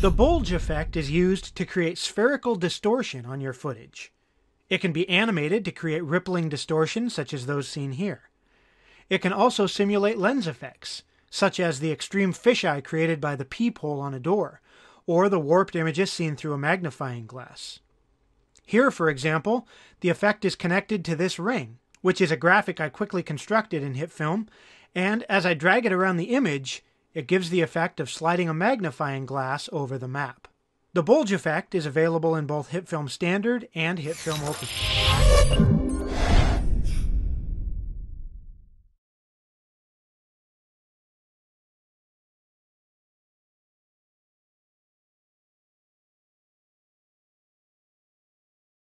The bulge effect is used to create spherical distortion on your footage. It can be animated to create rippling distortions such as those seen here. It can also simulate lens effects, such as the extreme fisheye created by the peephole on a door, or the warped images seen through a magnifying glass. Here, for example, the effect is connected to this ring, which is a graphic I quickly constructed in HitFilm, and as I drag it around the image, it gives the effect of sliding a magnifying glass over the map. The bulge effect is available in both HitFilm Standard and HitFilm Ultra.